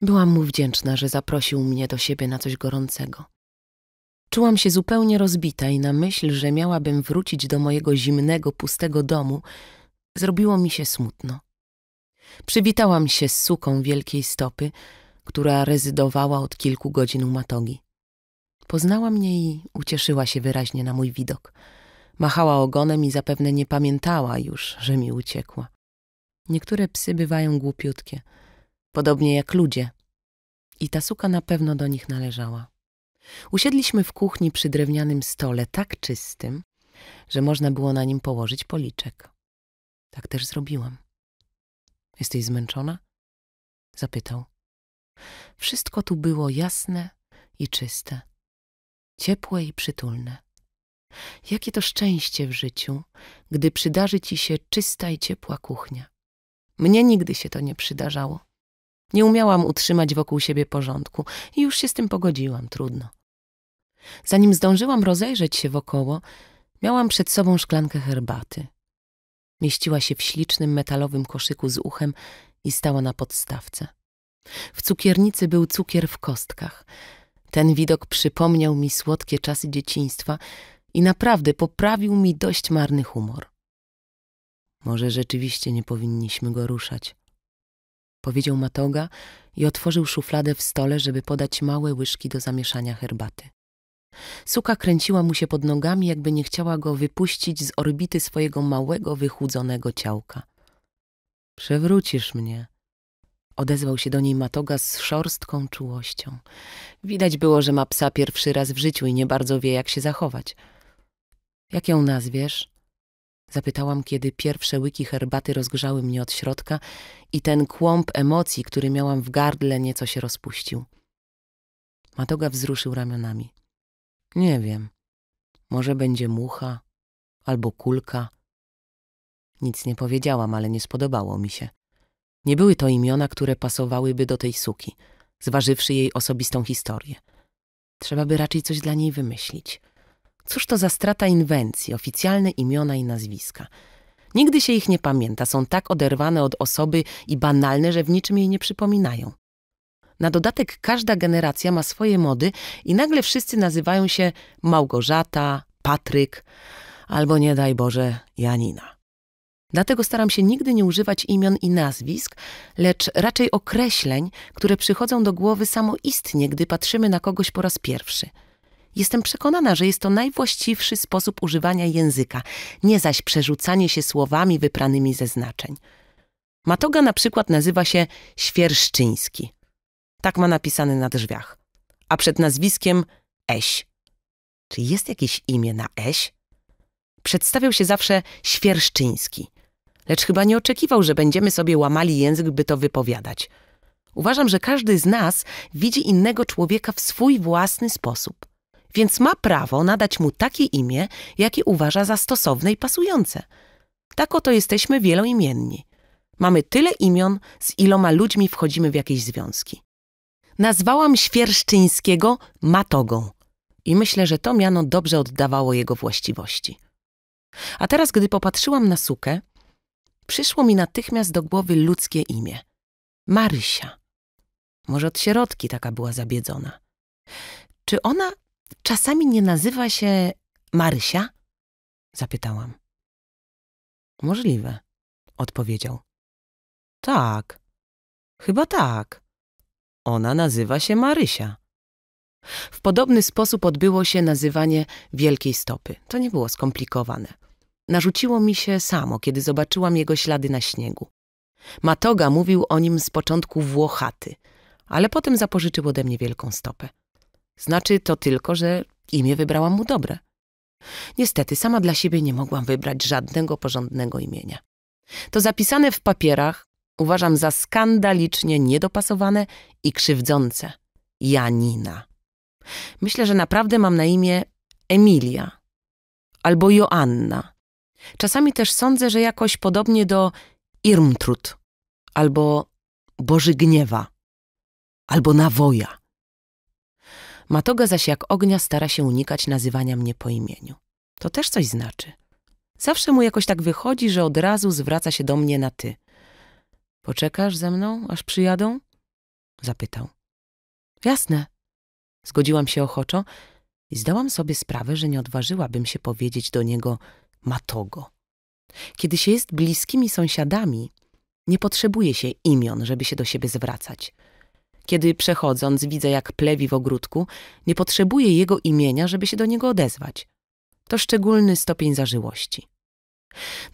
Byłam mu wdzięczna, że zaprosił mnie do siebie na coś gorącego. Czułam się zupełnie rozbita i na myśl, że miałabym wrócić do mojego zimnego, pustego domu, zrobiło mi się smutno. Przywitałam się z suką wielkiej stopy, która rezydowała od kilku godzin u Matogi. Poznała mnie i ucieszyła się wyraźnie na mój widok. Machała ogonem i zapewne nie pamiętała już, że mi uciekła. Niektóre psy bywają głupiutkie, podobnie jak ludzie. I ta suka na pewno do nich należała. Usiedliśmy w kuchni przy drewnianym stole, tak czystym, że można było na nim położyć policzek. Tak też zrobiłam. Jesteś zmęczona? Zapytał. Wszystko tu było jasne i czyste, ciepłe i przytulne. Jakie to szczęście w życiu, gdy przydarzy ci się czysta i ciepła kuchnia. Mnie nigdy się to nie przydarzało. Nie umiałam utrzymać wokół siebie porządku i już się z tym pogodziłam, trudno. Zanim zdążyłam rozejrzeć się wokoło, miałam przed sobą szklankę herbaty. Mieściła się w ślicznym metalowym koszyku z uchem i stała na podstawce. W cukiernicy był cukier w kostkach. Ten widok przypomniał mi słodkie czasy dzieciństwa i naprawdę poprawił mi dość marny humor. Może rzeczywiście nie powinniśmy go ruszać. Powiedział Matoga i otworzył szufladę w stole, żeby podać małe łyżki do zamieszania herbaty. Suka kręciła mu się pod nogami, jakby nie chciała go wypuścić z orbity swojego małego, wychudzonego ciałka. Przewrócisz mnie, Odezwał się do niej Matoga z szorstką czułością. Widać było, że ma psa pierwszy raz w życiu i nie bardzo wie, jak się zachować. Jak ją nazwiesz? Zapytałam, kiedy pierwsze łyki herbaty rozgrzały mnie od środka i ten kłąb emocji, który miałam w gardle, nieco się rozpuścił. Matoga wzruszył ramionami. Nie wiem. Może będzie mucha albo kulka. Nic nie powiedziałam, ale nie spodobało mi się. Nie były to imiona, które pasowałyby do tej suki, zważywszy jej osobistą historię. Trzeba by raczej coś dla niej wymyślić. Cóż to za strata inwencji, oficjalne imiona i nazwiska. Nigdy się ich nie pamięta, są tak oderwane od osoby i banalne, że w niczym jej nie przypominają. Na dodatek każda generacja ma swoje mody i nagle wszyscy nazywają się Małgorzata, Patryk albo nie daj Boże Janina. Dlatego staram się nigdy nie używać imion i nazwisk, lecz raczej określeń, które przychodzą do głowy samoistnie, gdy patrzymy na kogoś po raz pierwszy. Jestem przekonana, że jest to najwłaściwszy sposób używania języka, nie zaś przerzucanie się słowami wypranymi ze znaczeń. Matoga na przykład nazywa się Świerszczyński. Tak ma napisany na drzwiach. A przed nazwiskiem Eś. Czy jest jakieś imię na Eś? Przedstawiał się zawsze Świerszczyński lecz chyba nie oczekiwał, że będziemy sobie łamali język, by to wypowiadać. Uważam, że każdy z nas widzi innego człowieka w swój własny sposób, więc ma prawo nadać mu takie imię, jakie uważa za stosowne i pasujące. Tak oto jesteśmy wieloimienni. Mamy tyle imion, z iloma ludźmi wchodzimy w jakieś związki. Nazwałam Świerszczyńskiego matogą i myślę, że to miano dobrze oddawało jego właściwości. A teraz, gdy popatrzyłam na sukę, przyszło mi natychmiast do głowy ludzkie imię. Marysia. Może od środki taka była zabiedzona. Czy ona czasami nie nazywa się Marysia? Zapytałam. Możliwe, odpowiedział. Tak, chyba tak. Ona nazywa się Marysia. W podobny sposób odbyło się nazywanie wielkiej stopy. To nie było skomplikowane narzuciło mi się samo, kiedy zobaczyłam jego ślady na śniegu. Matoga mówił o nim z początku Włochaty, ale potem zapożyczył ode mnie wielką stopę. Znaczy to tylko, że imię wybrałam mu dobre. Niestety sama dla siebie nie mogłam wybrać żadnego porządnego imienia. To zapisane w papierach uważam za skandalicznie niedopasowane i krzywdzące. Janina. Myślę, że naprawdę mam na imię Emilia albo Joanna, Czasami też sądzę, że jakoś podobnie do Irmtrud albo Boży Gniewa albo Nawoja. Matoga zaś jak ognia stara się unikać nazywania mnie po imieniu. To też coś znaczy. Zawsze mu jakoś tak wychodzi, że od razu zwraca się do mnie na ty. Poczekasz ze mną, aż przyjadą? Zapytał. Jasne. Zgodziłam się ochoczo i zdałam sobie sprawę, że nie odważyłabym się powiedzieć do niego – ma togo. Kiedy się jest bliskimi sąsiadami, nie potrzebuje się imion, żeby się do siebie zwracać. Kiedy przechodząc widzę, jak plewi w ogródku, nie potrzebuję jego imienia, żeby się do niego odezwać. To szczególny stopień zażyłości.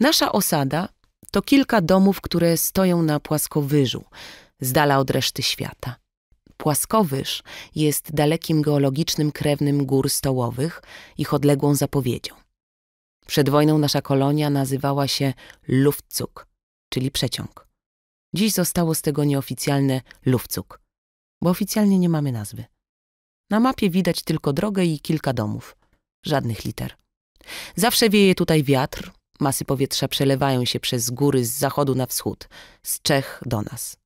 Nasza osada to kilka domów, które stoją na płaskowyżu, z dala od reszty świata. Płaskowyż jest dalekim geologicznym krewnym gór stołowych, ich odległą zapowiedzią. Przed wojną nasza kolonia nazywała się Luftzug, czyli przeciąg. Dziś zostało z tego nieoficjalne Luftzug, bo oficjalnie nie mamy nazwy. Na mapie widać tylko drogę i kilka domów. Żadnych liter. Zawsze wieje tutaj wiatr, masy powietrza przelewają się przez góry z zachodu na wschód, z Czech do nas.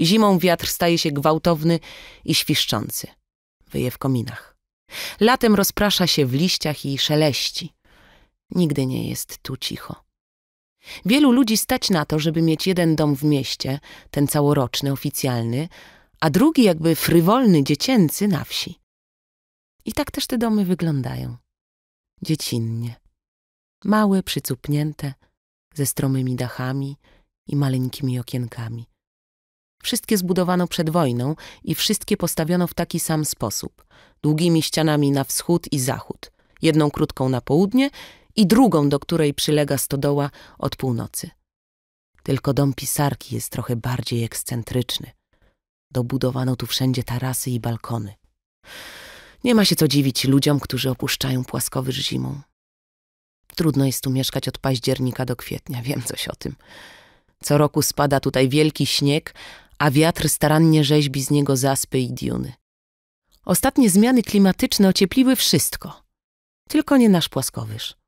Zimą wiatr staje się gwałtowny i świszczący. Wyje w kominach. Latem rozprasza się w liściach i szeleści. Nigdy nie jest tu cicho. Wielu ludzi stać na to, żeby mieć jeden dom w mieście, ten całoroczny, oficjalny, a drugi jakby frywolny, dziecięcy na wsi. I tak też te domy wyglądają. Dziecinnie. Małe, przycupnięte, ze stromymi dachami i maleńkimi okienkami. Wszystkie zbudowano przed wojną i wszystkie postawiono w taki sam sposób, długimi ścianami na wschód i zachód, jedną krótką na południe i drugą, do której przylega stodoła od północy. Tylko dom pisarki jest trochę bardziej ekscentryczny. Dobudowano tu wszędzie tarasy i balkony. Nie ma się co dziwić ludziom, którzy opuszczają płaskowyż zimą. Trudno jest tu mieszkać od października do kwietnia, *laughs* wiem coś o tym. Co roku spada tutaj wielki śnieg, a wiatr starannie rzeźbi z niego zaspy i diuny. Ostatnie zmiany klimatyczne ociepliły wszystko, tylko nie nasz płaskowyż.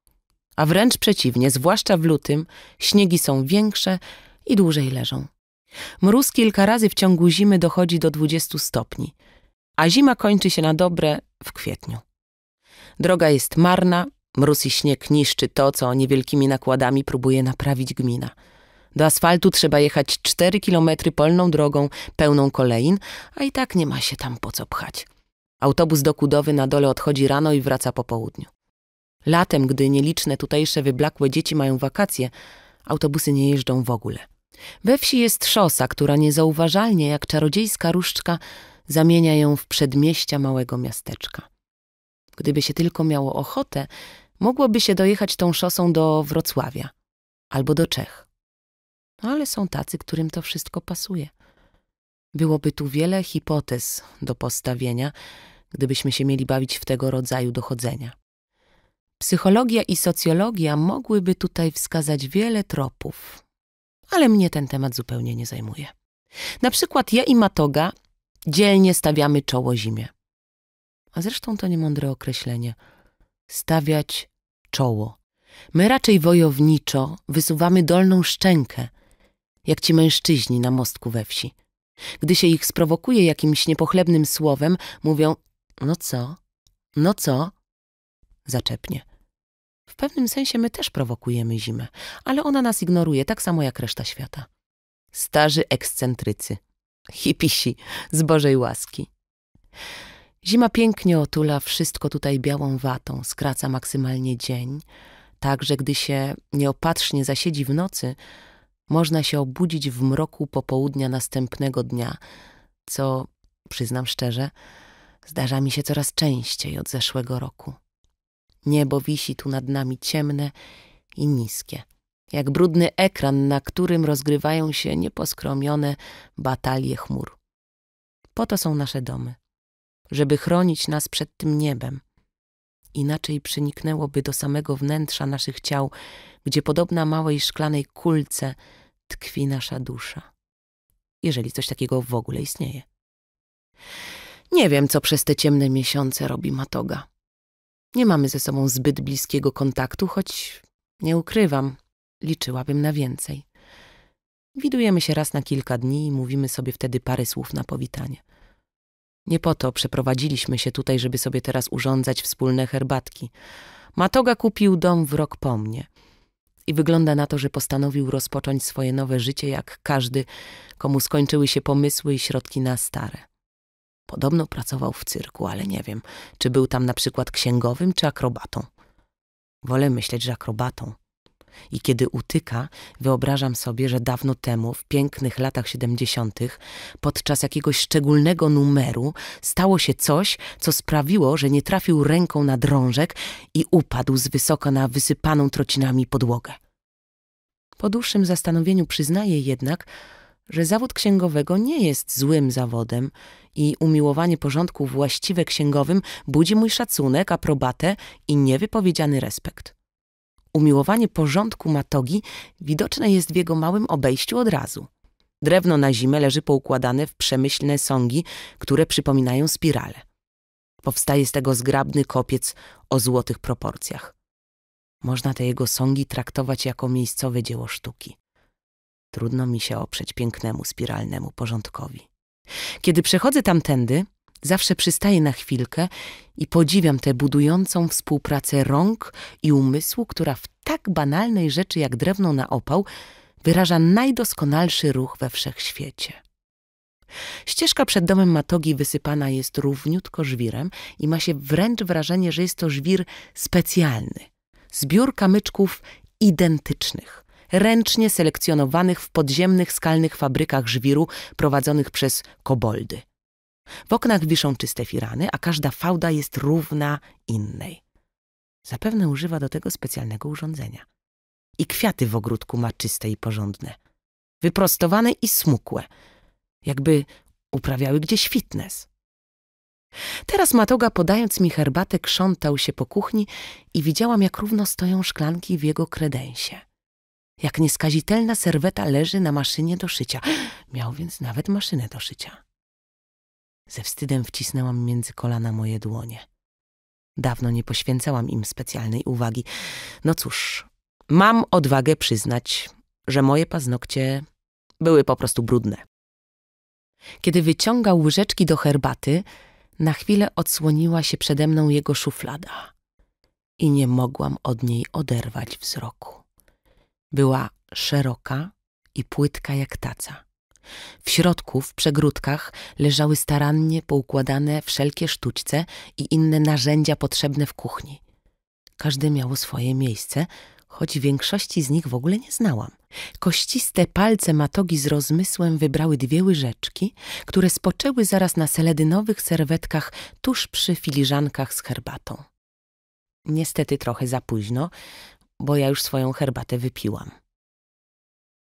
A wręcz przeciwnie, zwłaszcza w lutym, śniegi są większe i dłużej leżą. Mróz kilka razy w ciągu zimy dochodzi do 20 stopni, a zima kończy się na dobre w kwietniu. Droga jest marna, mróz i śnieg niszczy to, co niewielkimi nakładami próbuje naprawić gmina. Do asfaltu trzeba jechać 4 kilometry polną drogą pełną kolein, a i tak nie ma się tam po co pchać. Autobus dokudowy na dole odchodzi rano i wraca po południu. Latem, gdy nieliczne tutejsze wyblakłe dzieci mają wakacje, autobusy nie jeżdżą w ogóle. We wsi jest szosa, która niezauważalnie, jak czarodziejska różdżka, zamienia ją w przedmieścia małego miasteczka. Gdyby się tylko miało ochotę, mogłoby się dojechać tą szosą do Wrocławia albo do Czech. Ale są tacy, którym to wszystko pasuje. Byłoby tu wiele hipotez do postawienia, gdybyśmy się mieli bawić w tego rodzaju dochodzenia. Psychologia i socjologia mogłyby tutaj wskazać wiele tropów, ale mnie ten temat zupełnie nie zajmuje. Na przykład ja i Matoga dzielnie stawiamy czoło zimie. A zresztą to niemądre określenie. Stawiać czoło. My raczej wojowniczo wysuwamy dolną szczękę, jak ci mężczyźni na mostku we wsi. Gdy się ich sprowokuje jakimś niepochlebnym słowem, mówią: No co? No co? Zaczepnie. W pewnym sensie my też prowokujemy zimę, ale ona nas ignoruje tak samo jak reszta świata. Starzy ekscentrycy, hipisi z Bożej łaski. Zima pięknie otula wszystko tutaj białą watą, skraca maksymalnie dzień, tak że gdy się nieopatrznie zasiedzi w nocy, można się obudzić w mroku popołudnia następnego dnia, co, przyznam szczerze, zdarza mi się coraz częściej od zeszłego roku. Niebo wisi tu nad nami ciemne i niskie, jak brudny ekran, na którym rozgrywają się nieposkromione batalie chmur. Po to są nasze domy, żeby chronić nas przed tym niebem. Inaczej przyniknęłoby do samego wnętrza naszych ciał, gdzie podobna małej szklanej kulce tkwi nasza dusza. Jeżeli coś takiego w ogóle istnieje. Nie wiem, co przez te ciemne miesiące robi Matoga. Nie mamy ze sobą zbyt bliskiego kontaktu, choć nie ukrywam, liczyłabym na więcej. Widujemy się raz na kilka dni i mówimy sobie wtedy parę słów na powitanie. Nie po to przeprowadziliśmy się tutaj, żeby sobie teraz urządzać wspólne herbatki. Matoga kupił dom w rok po mnie. I wygląda na to, że postanowił rozpocząć swoje nowe życie, jak każdy, komu skończyły się pomysły i środki na stare. Podobno pracował w cyrku, ale nie wiem, czy był tam na przykład księgowym czy akrobatą. Wolę myśleć, że akrobatą. I kiedy utyka, wyobrażam sobie, że dawno temu, w pięknych latach siedemdziesiątych, podczas jakiegoś szczególnego numeru, stało się coś, co sprawiło, że nie trafił ręką na drążek i upadł z wysoka na wysypaną trocinami podłogę. Po dłuższym zastanowieniu przyznaję jednak, że zawód księgowego nie jest złym zawodem i umiłowanie porządku właściwe księgowym budzi mój szacunek, aprobatę i niewypowiedziany respekt. Umiłowanie porządku matogi widoczne jest w jego małym obejściu od razu. Drewno na zimę leży poukładane w przemyślne sągi, które przypominają spirale. Powstaje z tego zgrabny kopiec o złotych proporcjach. Można te jego sągi traktować jako miejscowe dzieło sztuki. Trudno mi się oprzeć pięknemu, spiralnemu porządkowi. Kiedy przechodzę tamtędy, zawsze przystaję na chwilkę i podziwiam tę budującą współpracę rąk i umysłu, która w tak banalnej rzeczy jak drewno na opał wyraża najdoskonalszy ruch we wszechświecie. Ścieżka przed domem Matogi wysypana jest równiutko żwirem i ma się wręcz wrażenie, że jest to żwir specjalny. Zbiór kamyczków identycznych ręcznie selekcjonowanych w podziemnych skalnych fabrykach żwiru prowadzonych przez koboldy. W oknach wiszą czyste firany, a każda fałda jest równa innej. Zapewne używa do tego specjalnego urządzenia. I kwiaty w ogródku ma czyste i porządne. Wyprostowane i smukłe. Jakby uprawiały gdzieś fitness. Teraz Matoga, podając mi herbatę, krzątał się po kuchni i widziałam, jak równo stoją szklanki w jego kredensie jak nieskazitelna serweta leży na maszynie do szycia. *gasps* Miał więc nawet maszynę do szycia. Ze wstydem wcisnęłam między kolana moje dłonie. Dawno nie poświęcałam im specjalnej uwagi. No cóż, mam odwagę przyznać, że moje paznokcie były po prostu brudne. Kiedy wyciągał łyżeczki do herbaty, na chwilę odsłoniła się przede mną jego szuflada i nie mogłam od niej oderwać wzroku. Była szeroka i płytka jak taca. W środku, w przegródkach, leżały starannie poukładane wszelkie sztućce i inne narzędzia potrzebne w kuchni. Każde miało swoje miejsce, choć większości z nich w ogóle nie znałam. Kościste palce matogi z rozmysłem wybrały dwie łyżeczki, które spoczęły zaraz na seledynowych serwetkach tuż przy filiżankach z herbatą. Niestety trochę za późno, bo ja już swoją herbatę wypiłam.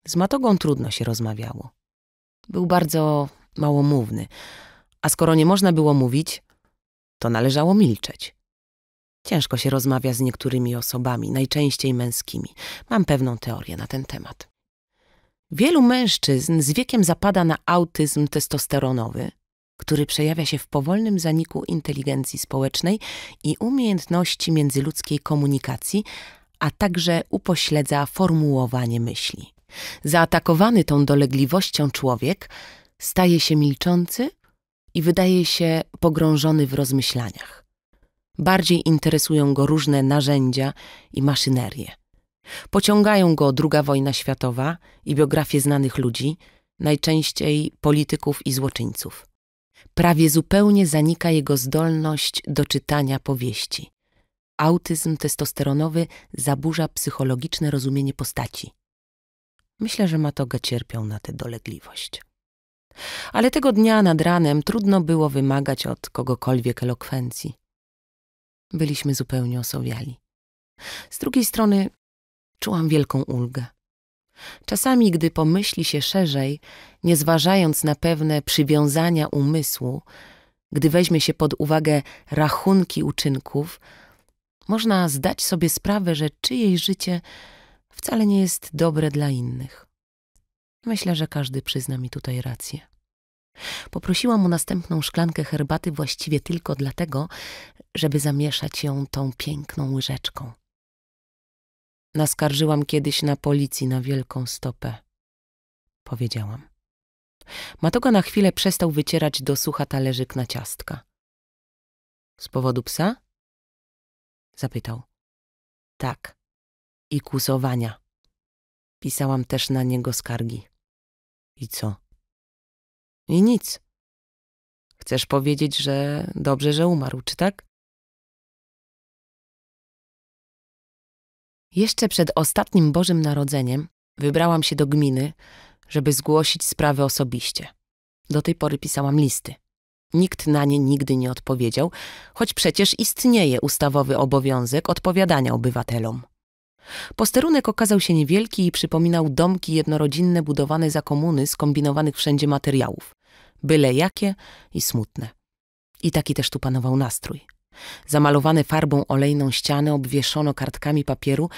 Z Matogą trudno się rozmawiało. Był bardzo małomówny, a skoro nie można było mówić, to należało milczeć. Ciężko się rozmawia z niektórymi osobami, najczęściej męskimi. Mam pewną teorię na ten temat. Wielu mężczyzn z wiekiem zapada na autyzm testosteronowy, który przejawia się w powolnym zaniku inteligencji społecznej i umiejętności międzyludzkiej komunikacji, a także upośledza formułowanie myśli. Zaatakowany tą dolegliwością człowiek staje się milczący i wydaje się pogrążony w rozmyślaniach. Bardziej interesują go różne narzędzia i maszynerie. Pociągają go druga wojna światowa i biografie znanych ludzi, najczęściej polityków i złoczyńców. Prawie zupełnie zanika jego zdolność do czytania powieści autyzm testosteronowy zaburza psychologiczne rozumienie postaci. Myślę, że Matoga cierpiał na tę dolegliwość. Ale tego dnia nad ranem trudno było wymagać od kogokolwiek elokwencji. Byliśmy zupełnie osowiali. Z drugiej strony czułam wielką ulgę. Czasami, gdy pomyśli się szerzej, nie zważając na pewne przywiązania umysłu, gdy weźmie się pod uwagę rachunki uczynków, można zdać sobie sprawę, że czyjeś życie wcale nie jest dobre dla innych. Myślę, że każdy przyzna mi tutaj rację. Poprosiłam o następną szklankę herbaty właściwie tylko dlatego, żeby zamieszać ją tą piękną łyżeczką. Naskarżyłam kiedyś na policji na wielką stopę, powiedziałam. Matoga na chwilę przestał wycierać do sucha talerzyk na ciastka. Z powodu psa? Zapytał. Tak. I kusowania. Pisałam też na niego skargi. I co? I nic. Chcesz powiedzieć, że dobrze, że umarł, czy tak? Jeszcze przed ostatnim Bożym Narodzeniem wybrałam się do gminy, żeby zgłosić sprawę osobiście. Do tej pory pisałam listy. Nikt na nie nigdy nie odpowiedział, choć przecież istnieje ustawowy obowiązek odpowiadania obywatelom. Posterunek okazał się niewielki i przypominał domki jednorodzinne budowane za komuny skombinowanych wszędzie materiałów, byle jakie i smutne. I taki też tu panował nastrój. Zamalowane farbą olejną ściany obwieszono kartkami papieru